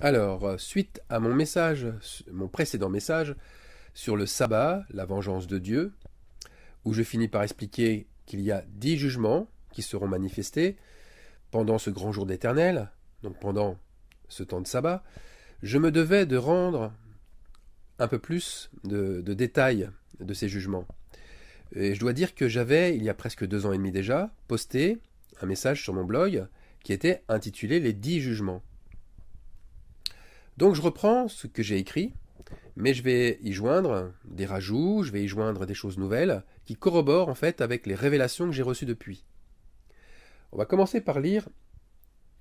Alors, euh, suite à mon message, mon précédent message sur le sabbat, la vengeance de Dieu, où je finis par expliquer qu'il y a dix jugements qui seront manifestés pendant ce grand jour d'Éternel, donc pendant ce temps de sabbat, je me devais de rendre un peu plus de, de détails de ces jugements. Et je dois dire que j'avais, il y a presque deux ans et demi déjà, posté un message sur mon blog qui était intitulé Les dix jugements. Donc je reprends ce que j'ai écrit, mais je vais y joindre des rajouts, je vais y joindre des choses nouvelles qui corroborent en fait avec les révélations que j'ai reçues depuis. On va commencer par lire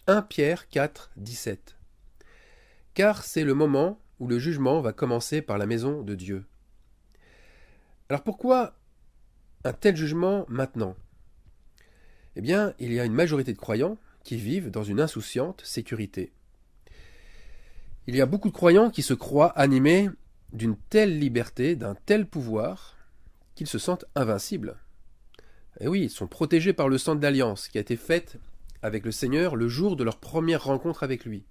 1 Pierre 4, 17. Car c'est le moment où le jugement va commencer par la maison de Dieu. Alors pourquoi un tel jugement maintenant Eh bien, il y a une majorité de croyants qui vivent dans une insouciante sécurité. Il y a beaucoup de croyants qui se croient animés d'une telle liberté, d'un tel pouvoir, qu'ils se sentent invincibles. Et eh oui, ils sont protégés par le sang d'alliance qui a été faite avec le Seigneur le jour de leur première rencontre avec lui.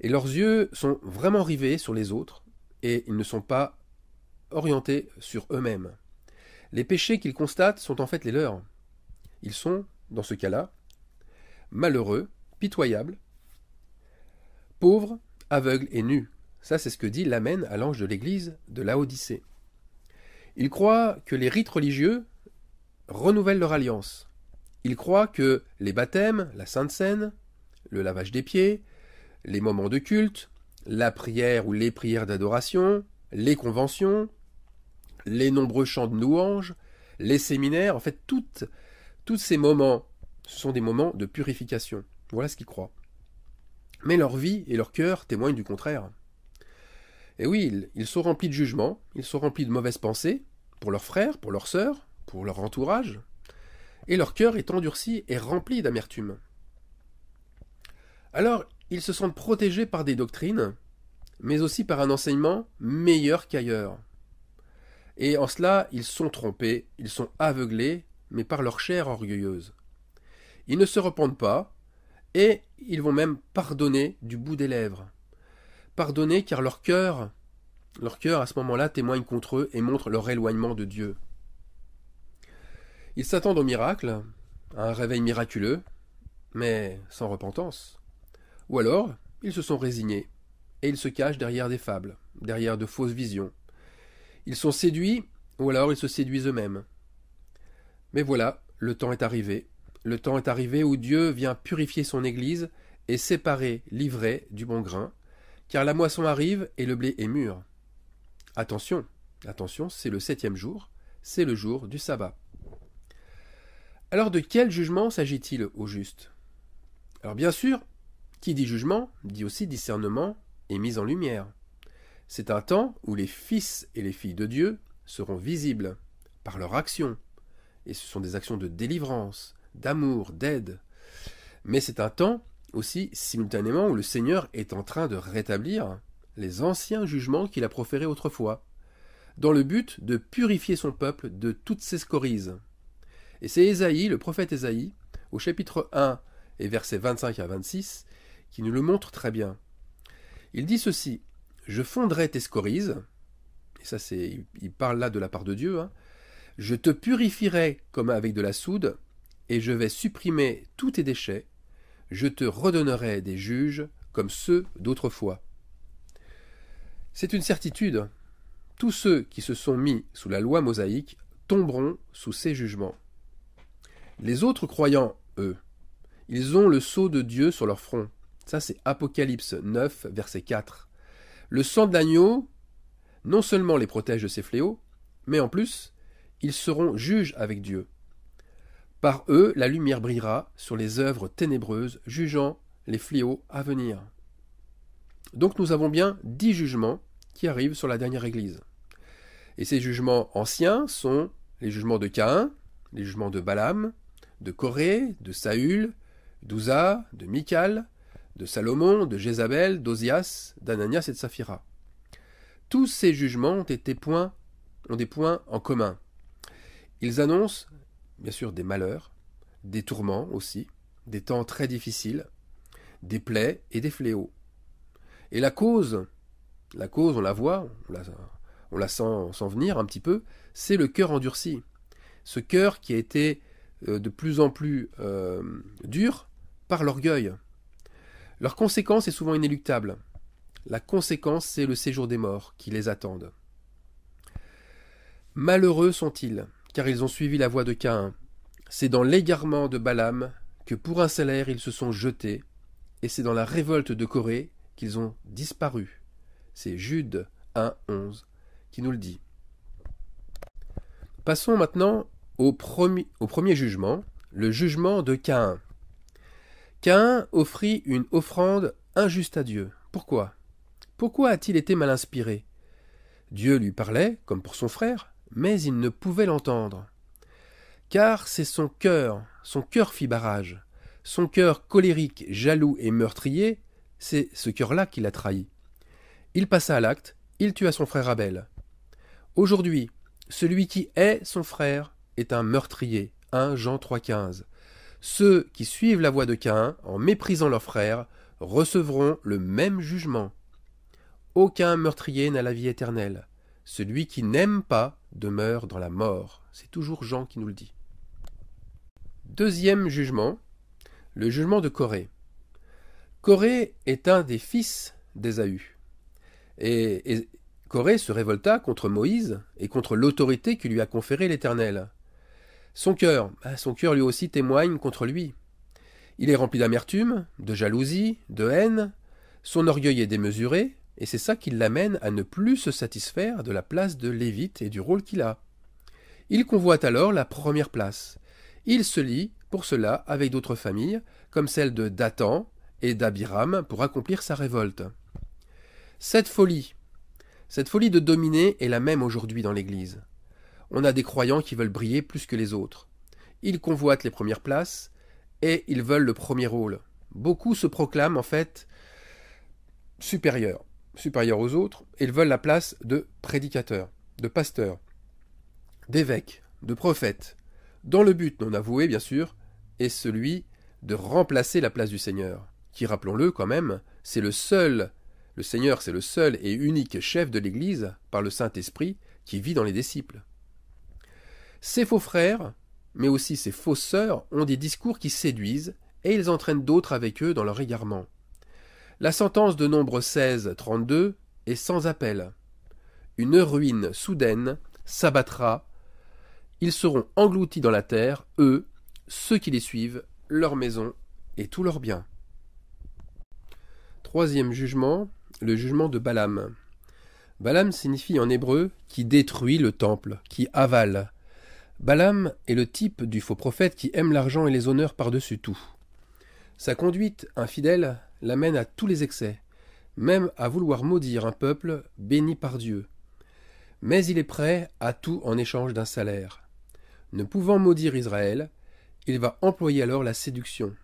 Et leurs yeux sont vraiment rivés sur les autres, et ils ne sont pas orientés sur eux-mêmes. Les péchés qu'ils constatent sont en fait les leurs. Ils sont, dans ce cas-là, malheureux, pitoyables, pauvres, aveugle et nu. Ça, c'est ce que dit l'amène à l'ange de l'Église de Laodicée. Il croit que les rites religieux renouvellent leur alliance. Il croit que les baptêmes, la Sainte Seine, le lavage des pieds, les moments de culte, la prière ou les prières d'adoration, les conventions, les nombreux chants de louanges, les séminaires, en fait, toutes, tous ces moments ce sont des moments de purification. Voilà ce qu'il croit. Mais leur vie et leur cœur témoignent du contraire. Et oui, ils sont remplis de jugements, ils sont remplis de mauvaises pensées, pour leurs frères, pour leurs sœurs, pour leur entourage, et leur cœur est endurci et rempli d'amertume. Alors, ils se sentent protégés par des doctrines, mais aussi par un enseignement meilleur qu'ailleurs. Et en cela, ils sont trompés, ils sont aveuglés, mais par leur chair orgueilleuse. Ils ne se repentent pas, et ils vont même pardonner du bout des lèvres. Pardonner car leur cœur, leur cœur à ce moment-là témoigne contre eux et montre leur éloignement de Dieu. Ils s'attendent au miracle, à un réveil miraculeux, mais sans repentance. Ou alors, ils se sont résignés, et ils se cachent derrière des fables, derrière de fausses visions. Ils sont séduits, ou alors ils se séduisent eux-mêmes. Mais voilà, le temps est arrivé, le temps est arrivé où Dieu vient purifier son Église et séparer l'ivraie du bon grain, car la moisson arrive et le blé est mûr. Attention, attention, c'est le septième jour, c'est le jour du sabbat. Alors de quel jugement s'agit-il au juste Alors bien sûr, qui dit jugement dit aussi discernement et mise en lumière. C'est un temps où les fils et les filles de Dieu seront visibles par leur action, et ce sont des actions de délivrance, d'amour, d'aide. Mais c'est un temps aussi simultanément où le Seigneur est en train de rétablir les anciens jugements qu'il a proférés autrefois, dans le but de purifier son peuple de toutes ses scories. Et c'est Ésaïe, le prophète Ésaïe, au chapitre 1 et versets 25 à 26, qui nous le montre très bien. Il dit ceci Je fondrai tes scories, et ça c'est, il parle là de la part de Dieu, hein. je te purifierai comme avec de la soude, et je vais supprimer tous tes déchets, je te redonnerai des juges comme ceux d'autrefois. C'est une certitude. Tous ceux qui se sont mis sous la loi mosaïque tomberont sous ces jugements. Les autres croyants, eux, ils ont le sceau de Dieu sur leur front. Ça, c'est Apocalypse 9, verset 4. Le sang de l'agneau non seulement les protège de ces fléaux, mais en plus, ils seront juges avec Dieu. Par eux, la lumière brillera sur les œuvres ténébreuses, jugeant les fléaux à venir. Donc nous avons bien dix jugements qui arrivent sur la dernière Église. Et ces jugements anciens sont les jugements de Caïn, les jugements de Balaam, de Corée, de Saül, d'Ouza, de Michal, de Salomon, de Jézabel, d'Ozias, d'Ananias et de Saphira. Tous ces jugements ont, été points, ont des points en commun. Ils annoncent bien sûr des malheurs, des tourments aussi, des temps très difficiles, des plaies et des fléaux. Et la cause, la cause, on la voit, on la, sent s'en venir un petit peu, c'est le cœur endurci. Ce cœur qui a été euh, de plus en plus euh, dur par l'orgueil. Leur conséquence est souvent inéluctable. La conséquence, c'est le séjour des morts qui les attendent. Malheureux sont-ils car ils ont suivi la voie de Caïn. C'est dans l'égarement de Balaam que pour un salaire ils se sont jetés, et c'est dans la révolte de Corée qu'ils ont disparu. C'est Jude 1,11 qui nous le dit. Passons maintenant au premier, au premier jugement, le jugement de Caïn. Caïn offrit une offrande injuste à Dieu. Pourquoi Pourquoi a-t-il été mal inspiré Dieu lui parlait, comme pour son frère, mais il ne pouvait l'entendre. Car c'est son cœur, son cœur fit barrage. Son cœur colérique, jaloux et meurtrier, c'est ce cœur-là qui l'a trahi. Il passa à l'acte, il tua son frère Abel. Aujourd'hui, celui qui est son frère est un meurtrier. 1 Jean 3,15. Ceux qui suivent la voie de Cain en méprisant leur frère, recevront le même jugement. Aucun meurtrier n'a la vie éternelle. Celui qui n'aime pas demeure dans la mort. C'est toujours Jean qui nous le dit. Deuxième jugement, le jugement de Corée. Corée est un des fils d'Ésaü. Et, et Corée se révolta contre Moïse et contre l'autorité que lui a conférée l'Éternel. Son cœur, ah, son cœur lui aussi témoigne contre lui. Il est rempli d'amertume, de jalousie, de haine, son orgueil est démesuré, et c'est ça qui l'amène à ne plus se satisfaire de la place de Lévite et du rôle qu'il a. Il convoite alors la première place. Il se lie, pour cela, avec d'autres familles, comme celle de Dathan et d'Abiram, pour accomplir sa révolte. Cette folie, cette folie de dominer est la même aujourd'hui dans l'Église. On a des croyants qui veulent briller plus que les autres. Ils convoitent les premières places et ils veulent le premier rôle. Beaucoup se proclament en fait supérieurs supérieurs aux autres, ils veulent la place de prédicateurs, de pasteurs, d'évêques, de prophètes, dans le but non avoué, bien sûr, est celui de remplacer la place du Seigneur, qui, rappelons-le quand même, c'est le seul, le Seigneur c'est le seul et unique chef de l'Église, par le Saint-Esprit, qui vit dans les disciples. Ces faux frères, mais aussi ces fausses sœurs, ont des discours qui séduisent, et ils entraînent d'autres avec eux dans leur égarement. La sentence de nombre 16-32 est sans appel. Une ruine soudaine s'abattra. Ils seront engloutis dans la terre, eux, ceux qui les suivent, leur maison et tous leurs biens. Troisième jugement, le jugement de Balaam. Balaam signifie en hébreu qui détruit le temple, qui avale. Balaam est le type du faux prophète qui aime l'argent et les honneurs par-dessus tout. Sa conduite infidèle l'amène à tous les excès, même à vouloir maudire un peuple béni par Dieu. Mais il est prêt à tout en échange d'un salaire. Ne pouvant maudire Israël, il va employer alors la séduction.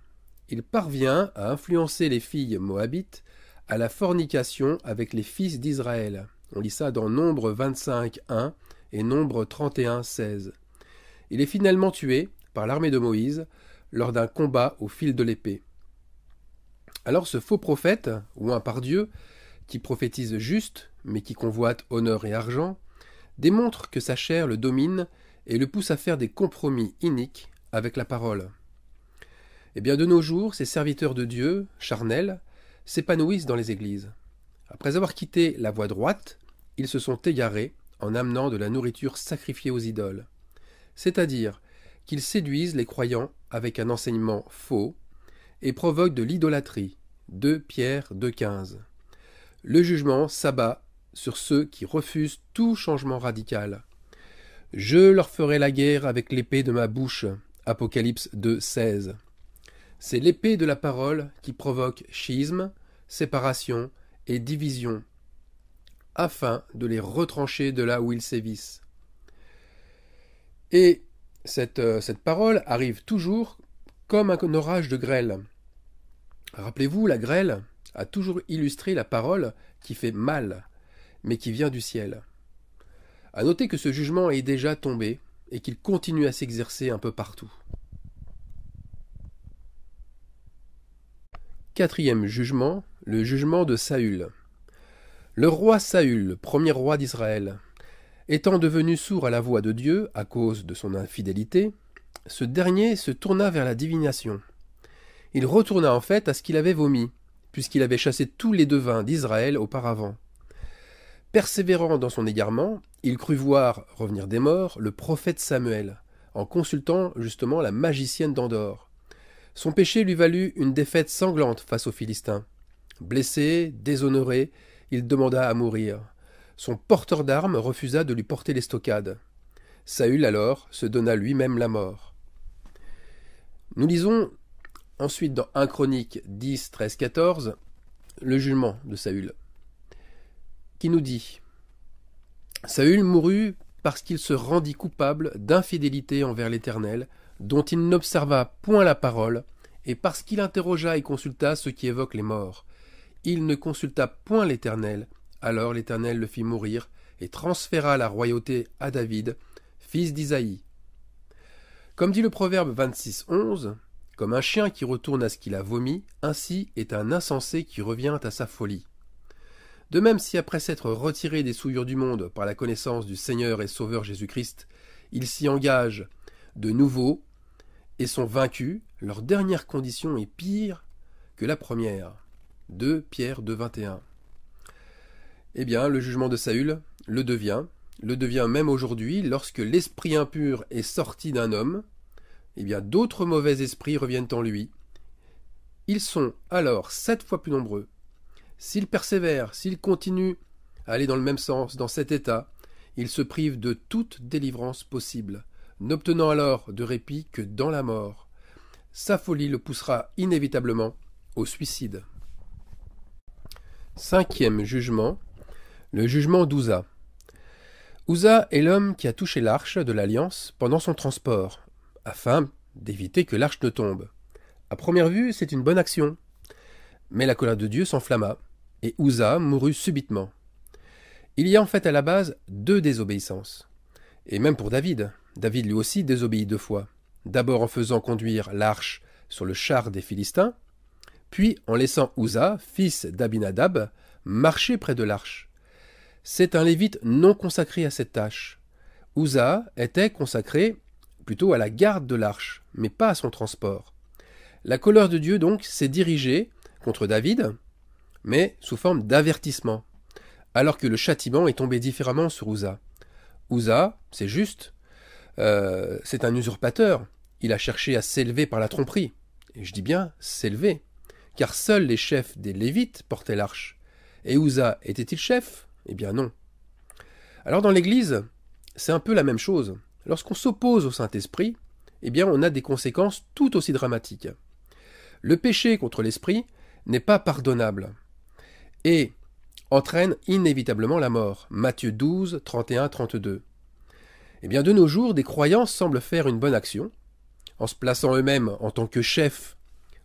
Il parvient à influencer les filles moabites à la fornication avec les fils d'Israël. On lit ça dans Nombre 25.1 et Nombre 31.16. Il est finalement tué par l'armée de Moïse lors d'un combat au fil de l'épée. Alors ce faux prophète, ou un pardieu, qui prophétise juste, mais qui convoite honneur et argent, démontre que sa chair le domine et le pousse à faire des compromis iniques avec la parole. Eh bien, de nos jours, ces serviteurs de Dieu, charnels, s'épanouissent dans les églises. Après avoir quitté la voie droite, ils se sont égarés en amenant de la nourriture sacrifiée aux idoles. C'est-à-dire qu'ils séduisent les croyants avec un enseignement faux, et provoque de l'idolâtrie. 2 Pierre 2.15. Le jugement s'abat sur ceux qui refusent tout changement radical. Je leur ferai la guerre avec l'épée de ma bouche. Apocalypse 2.16. C'est l'épée de la parole qui provoque schisme, séparation et division, afin de les retrancher de là où ils sévissent. Et cette, euh, cette parole arrive toujours comme un orage de grêle. Rappelez-vous, la grêle a toujours illustré la parole qui fait mal, mais qui vient du ciel. À noter que ce jugement est déjà tombé et qu'il continue à s'exercer un peu partout. Quatrième jugement, le jugement de Saül. Le roi Saül, premier roi d'Israël, étant devenu sourd à la voix de Dieu à cause de son infidélité, ce dernier se tourna vers la divination il retourna en fait à ce qu'il avait vomi, puisqu'il avait chassé tous les devins d'Israël auparavant. Persévérant dans son égarement, il crut voir revenir des morts le prophète Samuel, en consultant justement la magicienne d'Andorre. Son péché lui valut une défaite sanglante face aux Philistins. Blessé, déshonoré, il demanda à mourir. Son porteur d'armes refusa de lui porter l'estocade. Saül alors se donna lui-même la mort. Nous lisons Ensuite, dans 1 Chronique 10, 13, 14, le jugement de Saül, qui nous dit Saül mourut parce qu'il se rendit coupable d'infidélité envers l'Éternel, dont il n'observa point la parole, et parce qu'il interrogea et consulta ceux qui évoquent les morts. Il ne consulta point l'Éternel, alors l'Éternel le fit mourir, et transféra la royauté à David, fils d'Isaïe. Comme dit le proverbe 26, 11, comme un chien qui retourne à ce qu'il a vomi, ainsi est un insensé qui revient à sa folie. De même si après s'être retiré des souillures du monde par la connaissance du Seigneur et Sauveur Jésus-Christ, ils s'y engagent de nouveau et sont vaincus, leur dernière condition est pire que la première. 2 Pierre 2.21 21. Eh bien, le jugement de Saül le devient, le devient même aujourd'hui lorsque l'esprit impur est sorti d'un homme, eh bien d'autres mauvais esprits reviennent en lui. Ils sont alors sept fois plus nombreux. S'ils persévèrent, s'ils continuent à aller dans le même sens, dans cet état, ils se privent de toute délivrance possible, n'obtenant alors de répit que dans la mort. Sa folie le poussera inévitablement au suicide. Cinquième jugement, le jugement d'Ouza. Ouza est l'homme qui a touché l'arche de l'Alliance pendant son transport afin d'éviter que l'arche ne tombe. À première vue, c'est une bonne action. Mais la colère de Dieu s'enflamma, et Uza mourut subitement. Il y a en fait à la base deux désobéissances. Et même pour David, David lui aussi désobéit deux fois. D'abord en faisant conduire l'arche sur le char des Philistins, puis en laissant Uza, fils d'Abinadab, marcher près de l'arche. C'est un lévite non consacré à cette tâche. Uza était consacré plutôt à la garde de l'arche, mais pas à son transport. La colère de Dieu donc s'est dirigée contre David, mais sous forme d'avertissement, alors que le châtiment est tombé différemment sur Uza. Uza, c'est juste, euh, c'est un usurpateur, il a cherché à s'élever par la tromperie, et je dis bien s'élever, car seuls les chefs des Lévites portaient l'arche. Et Uza était-il chef Eh bien non. Alors dans l'Église, c'est un peu la même chose. Lorsqu'on s'oppose au Saint-Esprit, eh bien on a des conséquences tout aussi dramatiques. Le péché contre l'Esprit n'est pas pardonnable et entraîne inévitablement la mort. Matthieu 12, 31, 32. Eh bien de nos jours, des croyants semblent faire une bonne action, en se plaçant eux-mêmes en tant que chefs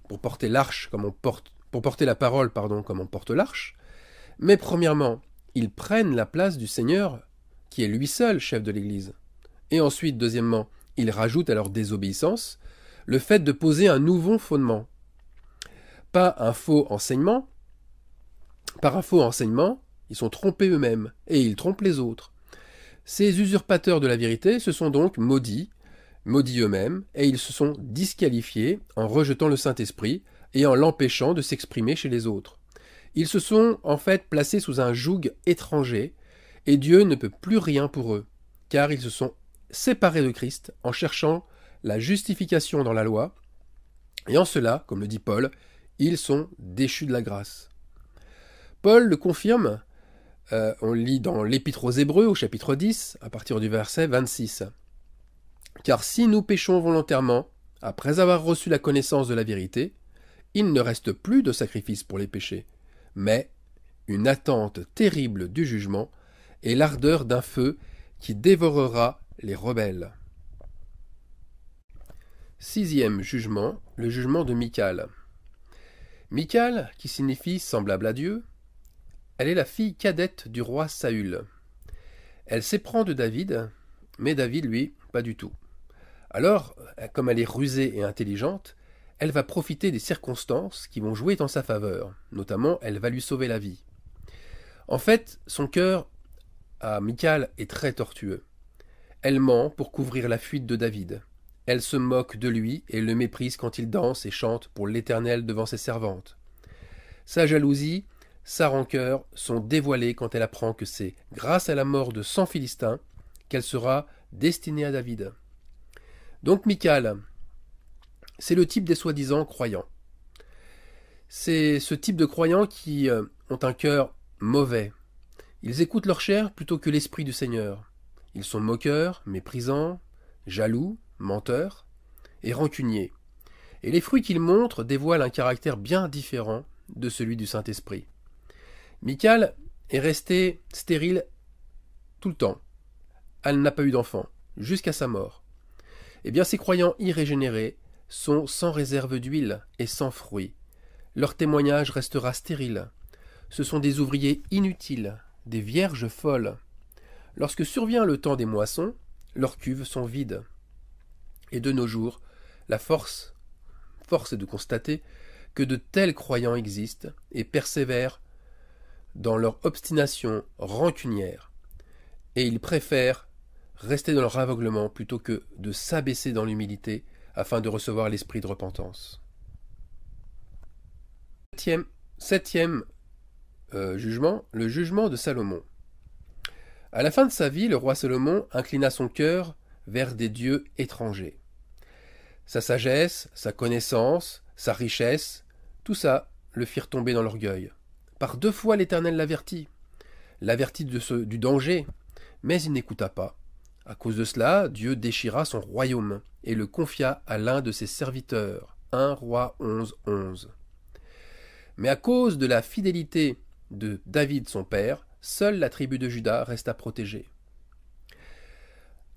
pour porter l'arche comme on porte pour porter la parole pardon comme on porte l'arche, mais premièrement, ils prennent la place du Seigneur qui est lui seul chef de l'Église. Et ensuite, deuxièmement, ils rajoutent à leur désobéissance le fait de poser un nouveau fondement. Pas un faux enseignement. Par un faux enseignement, ils sont trompés eux-mêmes et ils trompent les autres. Ces usurpateurs de la vérité se sont donc maudits, maudits eux-mêmes, et ils se sont disqualifiés en rejetant le Saint-Esprit et en l'empêchant de s'exprimer chez les autres. Ils se sont en fait placés sous un joug étranger, et Dieu ne peut plus rien pour eux, car ils se sont séparés de Christ en cherchant la justification dans la loi, et en cela, comme le dit Paul, ils sont déchus de la grâce. Paul le confirme, euh, on lit dans l'Épître aux Hébreux au chapitre 10, à partir du verset 26. Car si nous péchons volontairement, après avoir reçu la connaissance de la vérité, il ne reste plus de sacrifice pour les péchés, mais une attente terrible du jugement et l'ardeur d'un feu qui dévorera les rebelles. Sixième jugement, le jugement de Michal. Michal, qui signifie semblable à Dieu, elle est la fille cadette du roi Saül. Elle s'éprend de David, mais David, lui, pas du tout. Alors, comme elle est rusée et intelligente, elle va profiter des circonstances qui vont jouer en sa faveur, notamment elle va lui sauver la vie. En fait, son cœur à Michal est très tortueux. Elle ment pour couvrir la fuite de David. Elle se moque de lui et le méprise quand il danse et chante pour l'Éternel devant ses servantes. Sa jalousie, sa rancœur sont dévoilées quand elle apprend que c'est grâce à la mort de cent Philistins qu'elle sera destinée à David. Donc Michal, c'est le type des soi-disant croyants. C'est ce type de croyants qui euh, ont un cœur mauvais. Ils écoutent leur chair plutôt que l'esprit du Seigneur. Ils sont moqueurs, méprisants, jaloux, menteurs et rancuniers. Et les fruits qu'ils montrent dévoilent un caractère bien différent de celui du Saint-Esprit. Michal est restée stérile tout le temps. Elle n'a pas eu d'enfant, jusqu'à sa mort. Eh bien, ces croyants irrégénérés sont sans réserve d'huile et sans fruits. Leur témoignage restera stérile. Ce sont des ouvriers inutiles, des vierges folles, Lorsque survient le temps des moissons, leurs cuves sont vides. Et de nos jours, la force, force est de constater que de tels croyants existent et persévèrent dans leur obstination rancunière, et ils préfèrent rester dans leur aveuglement plutôt que de s'abaisser dans l'humilité afin de recevoir l'esprit de repentance. Septième, euh, jugement, le jugement de Salomon. À la fin de sa vie, le roi Salomon inclina son cœur vers des dieux étrangers. Sa sagesse, sa connaissance, sa richesse, tout ça le firent tomber dans l'orgueil. Par deux fois l'Éternel l'avertit, l'avertit du danger, mais il n'écouta pas. À cause de cela, Dieu déchira son royaume et le confia à l'un de ses serviteurs. un roi 11 11. Mais à cause de la fidélité de David son père, Seule la tribu de Juda reste à protéger.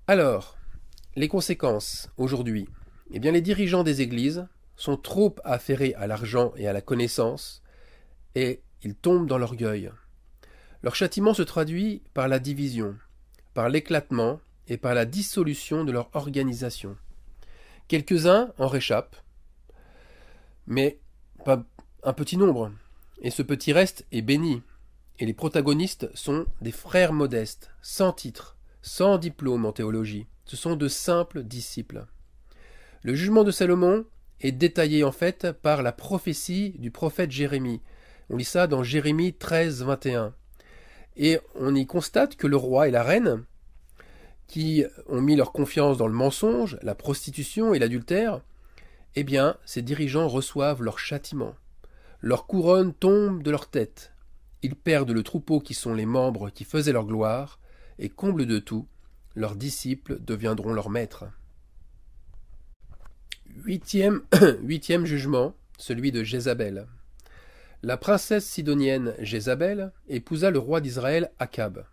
Alors, les conséquences aujourd'hui. Eh bien, les dirigeants des églises sont trop affairés à l'argent et à la connaissance, et ils tombent dans l'orgueil. Leur châtiment se traduit par la division, par l'éclatement et par la dissolution de leur organisation. Quelques-uns en réchappent, mais pas un petit nombre, et ce petit reste est béni, et les protagonistes sont des frères modestes, sans titre, sans diplôme en théologie. Ce sont de simples disciples. Le jugement de Salomon est détaillé en fait par la prophétie du prophète Jérémie. On lit ça dans Jérémie 13, 21. Et on y constate que le roi et la reine, qui ont mis leur confiance dans le mensonge, la prostitution et l'adultère, eh bien, ces dirigeants reçoivent leur châtiment. Leur couronne tombe de leur tête. Ils perdent le troupeau qui sont les membres qui faisaient leur gloire, et comble de tout, leurs disciples deviendront leurs maîtres. Huitième, jugement, celui de Jézabel. La princesse sidonienne Jézabel épousa le roi d'Israël Akab.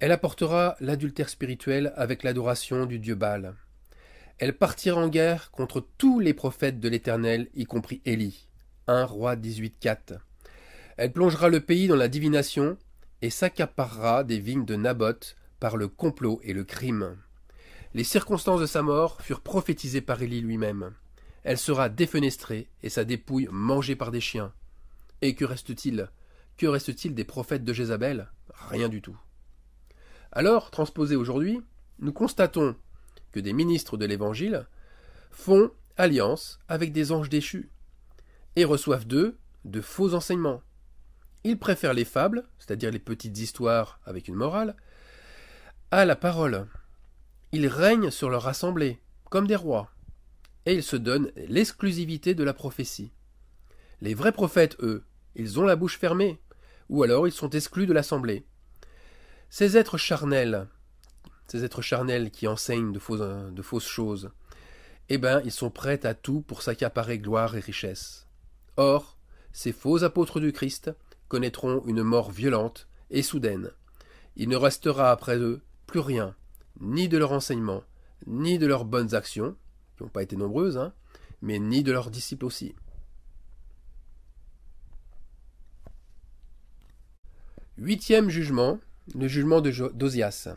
Elle apportera l'adultère spirituel avec l'adoration du dieu Baal. Elle partira en guerre contre tous les prophètes de l'Éternel, y compris Élie. un roi dix-huit-quatre. Elle plongera le pays dans la divination et s'accaparera des vignes de Naboth par le complot et le crime. Les circonstances de sa mort furent prophétisées par Élie lui-même. Elle sera défenestrée et sa dépouille mangée par des chiens. Et que reste-t-il Que reste-t-il des prophètes de Jézabel Rien du tout. Alors, transposé aujourd'hui, nous constatons que des ministres de l'Évangile font alliance avec des anges déchus et reçoivent d'eux de faux enseignements. Il préfèrent les fables, c'est-à-dire les petites histoires avec une morale, à la parole. Ils règnent sur leur assemblée, comme des rois, et ils se donnent l'exclusivité de la prophétie. Les vrais prophètes, eux, ils ont la bouche fermée, ou alors ils sont exclus de l'assemblée. Ces êtres charnels, ces êtres charnels qui enseignent de, fausses, de fausses choses, eh bien, ils sont prêts à tout pour s'accaparer gloire et richesse. Or, ces faux apôtres du Christ connaîtront une mort violente et soudaine. Il ne restera après eux plus rien, ni de leurs enseignements, ni de leurs bonnes actions, qui n'ont pas été nombreuses, hein, mais ni de leurs disciples aussi. Huitième jugement, le jugement d'Osias.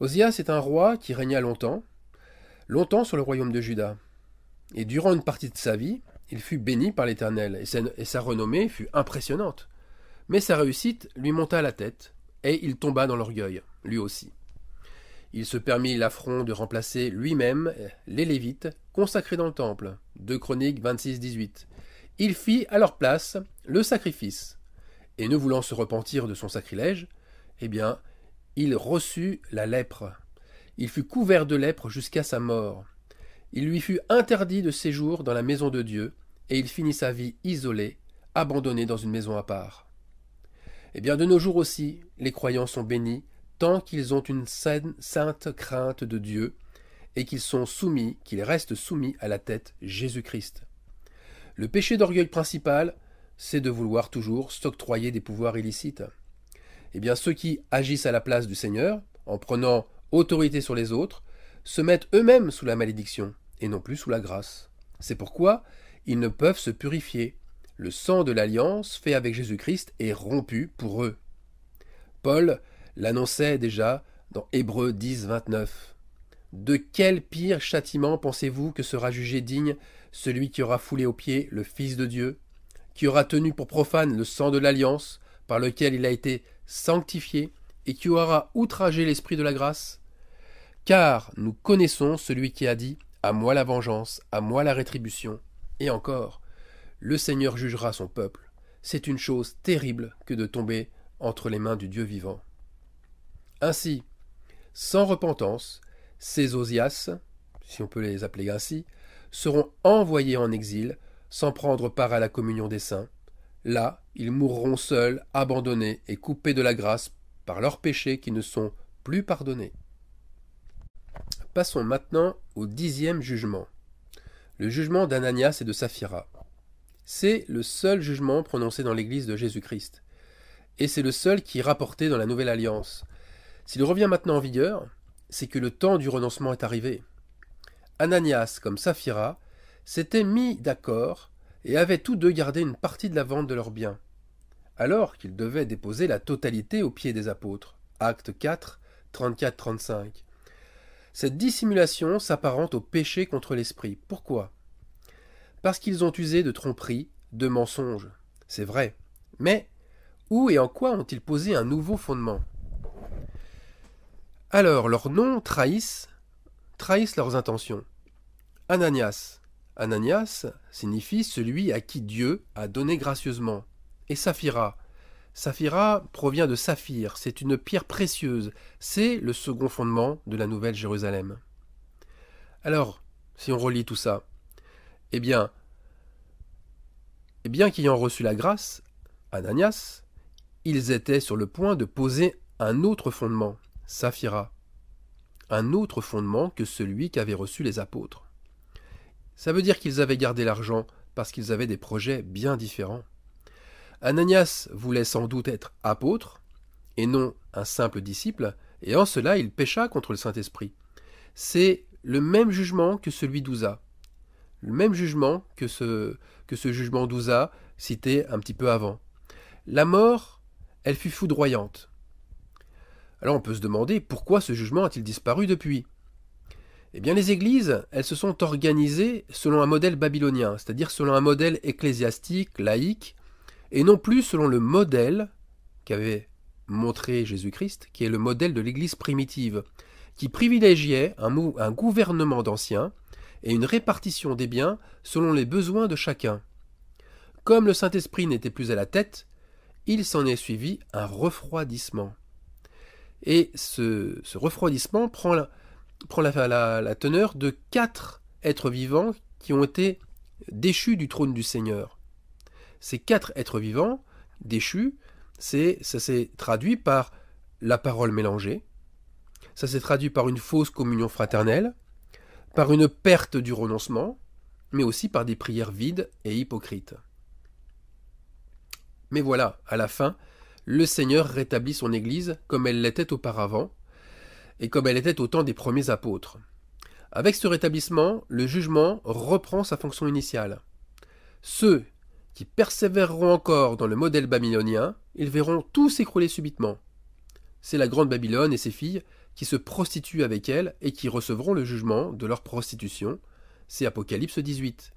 Osias est un roi qui régna longtemps, longtemps sur le royaume de Juda. Et durant une partie de sa vie, il fut béni par l'Éternel, et, sa renommée fut impressionnante. Mais sa réussite lui monta à la tête, et il tomba dans l'orgueil, lui aussi. Il se permit l'affront de remplacer lui-même les Lévites consacrés dans le temple. 2 Chroniques Il fit à leur place le sacrifice. Et ne voulant se repentir de son sacrilège, eh bien, il reçut la lèpre. Il fut couvert de lèpre jusqu'à sa mort il lui fut interdit de séjour dans la maison de Dieu, et il finit sa vie isolé, abandonné dans une maison à part. Eh bien, de nos jours aussi, les croyants sont bénis tant qu'ils ont une sainte crainte de Dieu, et qu'ils sont soumis, qu'ils restent soumis à la tête Jésus-Christ. Le péché d'orgueil principal, c'est de vouloir toujours s'octroyer des pouvoirs illicites. Eh bien, ceux qui agissent à la place du Seigneur, en prenant autorité sur les autres, se mettent eux-mêmes sous la malédiction, et non plus sous la grâce. C'est pourquoi ils ne peuvent se purifier. Le sang de l'alliance fait avec Jésus-Christ est rompu pour eux. Paul l'annonçait déjà dans Hébreux 10, 29. De quel pire châtiment pensez-vous que sera jugé digne celui qui aura foulé aux pieds le Fils de Dieu, qui aura tenu pour profane le sang de l'alliance par lequel il a été sanctifié et qui aura outragé l'esprit de la grâce car nous connaissons celui qui a dit À moi la vengeance, à moi la rétribution. Et encore, le Seigneur jugera son peuple. C'est une chose terrible que de tomber entre les mains du Dieu vivant. Ainsi, sans repentance, ces Osias, si on peut les appeler ainsi, seront envoyés en exil sans prendre part à la communion des saints. Là, ils mourront seuls, abandonnés et coupés de la grâce par leurs péchés qui ne sont plus pardonnés. Passons maintenant au dixième jugement, le jugement d'Ananias et de Saphira. C'est le seul jugement prononcé dans l'Église de Jésus-Christ, et c'est le seul qui est rapporté dans la Nouvelle Alliance. S'il revient maintenant en vigueur, c'est que le temps du renoncement est arrivé. Ananias comme Saphira s'étaient mis d'accord et avaient tous deux gardé une partie de la vente de leurs biens, alors qu'ils devaient déposer la totalité aux pieds des apôtres. Acte 4, 34-35. Cette dissimulation s'apparente au péché contre l'esprit. Pourquoi Parce qu'ils ont usé de tromperies, de mensonges. C'est vrai. Mais où et en quoi ont-ils posé un nouveau fondement Alors leurs noms trahissent, trahissent leurs intentions. Ananias. Ananias signifie celui à qui Dieu a donné gracieusement. Et Saphira, Saphira provient de saphir, c'est une pierre précieuse, c'est le second fondement de la Nouvelle Jérusalem. Alors, si on relit tout ça, eh bien, eh bien qu'ayant reçu la grâce, Ananias, ils étaient sur le point de poser un autre fondement, Saphira, un autre fondement que celui qu'avaient reçu les apôtres. Ça veut dire qu'ils avaient gardé l'argent parce qu'ils avaient des projets bien différents. Ananias voulait sans doute être apôtre, et non un simple disciple, et en cela il pécha contre le Saint-Esprit. C'est le même jugement que celui d'Ouza. Le même jugement que ce, que ce jugement d'Ouza cité un petit peu avant. La mort, elle fut foudroyante. Alors on peut se demander pourquoi ce jugement a-t-il disparu depuis Eh bien les églises, elles se sont organisées selon un modèle babylonien, c'est-à-dire selon un modèle ecclésiastique, laïque, et non plus selon le modèle qu'avait montré Jésus-Christ, qui est le modèle de l'Église primitive, qui privilégiait un, gouvernement d'anciens et une répartition des biens selon les besoins de chacun. Comme le Saint-Esprit n'était plus à la tête, il s'en est suivi un refroidissement. Et ce, refroidissement prend, la, la teneur de quatre êtres vivants qui ont été déchus du trône du Seigneur ces quatre êtres vivants déchus, ça s'est traduit par la parole mélangée, ça s'est traduit par une fausse communion fraternelle, par une perte du renoncement, mais aussi par des prières vides et hypocrites. Mais voilà, à la fin, le Seigneur rétablit son Église comme elle l'était auparavant, et comme elle était au temps des premiers apôtres. Avec ce rétablissement, le jugement reprend sa fonction initiale. Ceux qui persévéreront encore dans le modèle babylonien, ils verront tout s'écrouler subitement. C'est la grande Babylone et ses filles qui se prostituent avec elle et qui recevront le jugement de leur prostitution. C'est Apocalypse 18.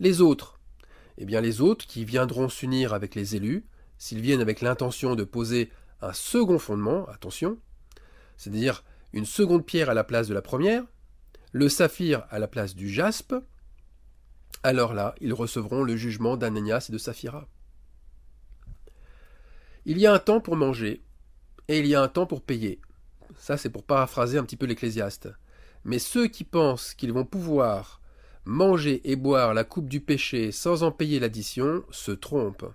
Les autres Eh bien les autres qui viendront s'unir avec les élus, s'ils viennent avec l'intention de poser un second fondement, attention, c'est-à-dire une seconde pierre à la place de la première, le saphir à la place du jaspe, alors là, ils recevront le jugement d'Ananias et de Saphira. Il y a un temps pour manger, et il y a un temps pour payer. Ça, c'est pour paraphraser un petit peu l'Ecclésiaste. Mais ceux qui pensent qu'ils vont pouvoir manger et boire la coupe du péché sans en payer l'addition se trompent.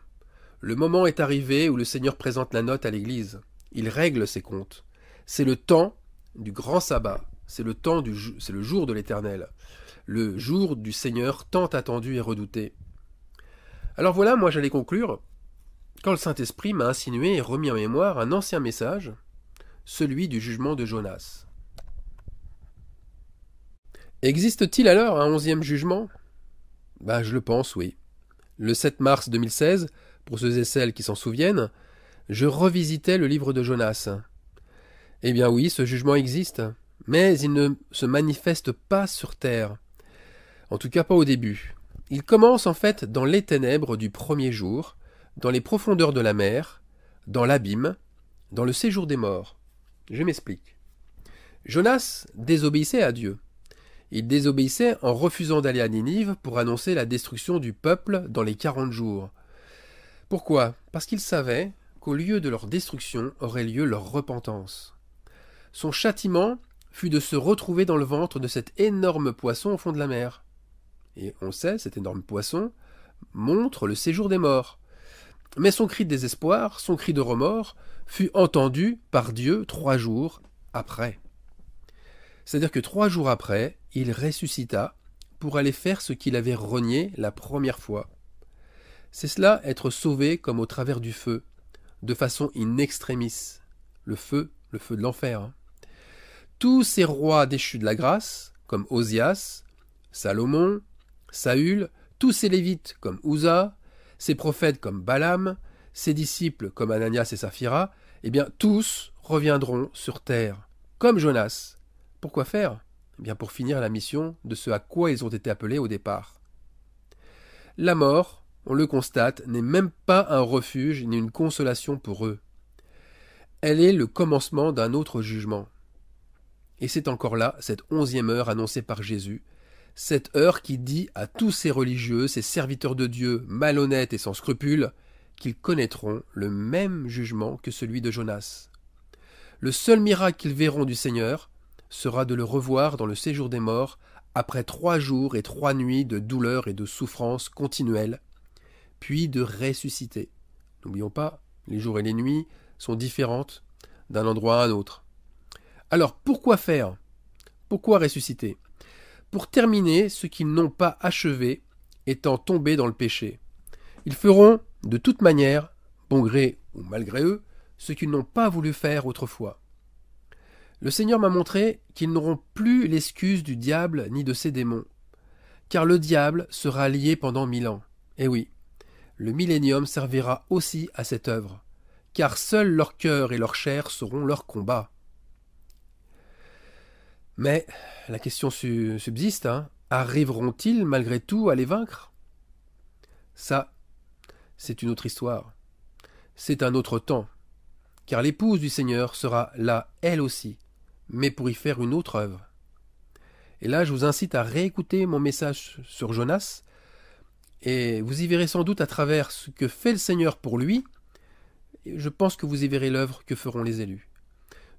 Le moment est arrivé où le Seigneur présente la note à l'Église. Il règle ses comptes. C'est le temps du grand sabbat c'est le temps c'est le jour de l'Éternel, le jour du Seigneur tant attendu et redouté. Alors voilà, moi j'allais conclure quand le Saint-Esprit m'a insinué et remis en mémoire un ancien message, celui du jugement de Jonas. Existe-t-il alors un onzième jugement bah, je le pense, oui. Le 7 mars 2016, pour ceux et celles qui s'en souviennent, je revisitais le livre de Jonas. Eh bien oui, ce jugement existe mais il ne se manifeste pas sur Terre. En tout cas pas au début. Il commence en fait dans les ténèbres du premier jour, dans les profondeurs de la mer, dans l'abîme, dans le séjour des morts. Je m'explique. Jonas désobéissait à Dieu. Il désobéissait en refusant d'aller à Ninive pour annoncer la destruction du peuple dans les quarante jours. Pourquoi Parce qu'il savait qu'au lieu de leur destruction aurait lieu leur repentance. Son châtiment fut de se retrouver dans le ventre de cet énorme poisson au fond de la mer. Et on sait, cet énorme poisson montre le séjour des morts. Mais son cri de désespoir, son cri de remords, fut entendu par Dieu trois jours après. C'est-à-dire que trois jours après, il ressuscita pour aller faire ce qu'il avait renié la première fois. C'est cela être sauvé comme au travers du feu, de façon in extremis. Le feu, le feu de l'enfer. Hein tous ces rois déchus de la grâce, comme Osias, Salomon, Saül, tous ces lévites comme Uza, ces prophètes comme Balaam, ces disciples comme Ananias et Saphira, eh bien tous reviendront sur terre, comme Jonas. Pourquoi faire eh bien pour finir la mission de ce à quoi ils ont été appelés au départ. La mort, on le constate, n'est même pas un refuge ni une consolation pour eux. Elle est le commencement d'un autre jugement. Et c'est encore là, cette onzième heure annoncée par Jésus, cette heure qui dit à tous ces religieux, ces serviteurs de Dieu, malhonnêtes et sans scrupules, qu'ils connaîtront le même jugement que celui de Jonas. Le seul miracle qu'ils verront du Seigneur sera de le revoir dans le séjour des morts après trois jours et trois nuits de douleur et de souffrances continuelles, puis de ressusciter. N'oublions pas, les jours et les nuits sont différentes d'un endroit à un autre. Alors pourquoi faire Pourquoi ressusciter Pour terminer ce qu'ils n'ont pas achevé, étant tombés dans le péché. Ils feront, de toute manière, bon gré ou malgré eux, ce qu'ils n'ont pas voulu faire autrefois. Le Seigneur m'a montré qu'ils n'auront plus l'excuse du diable ni de ses démons, car le diable sera lié pendant mille ans. Eh oui, le millénium servira aussi à cette œuvre, car seuls leur cœur et leur chair seront leur combat. Mais la question subsiste, hein. arriveront-ils malgré tout à les vaincre Ça, c'est une autre histoire. C'est un autre temps. Car l'épouse du Seigneur sera là, elle aussi, mais pour y faire une autre œuvre. Et là, je vous incite à réécouter mon message sur Jonas, et vous y verrez sans doute à travers ce que fait le Seigneur pour lui, je pense que vous y verrez l'œuvre que feront les élus.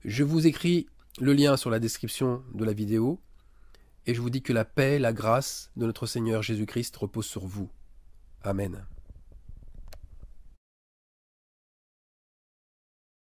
Je vous écris le lien sur la description de la vidéo, et je vous dis que la paix, la grâce de notre Seigneur Jésus-Christ repose sur vous. Amen.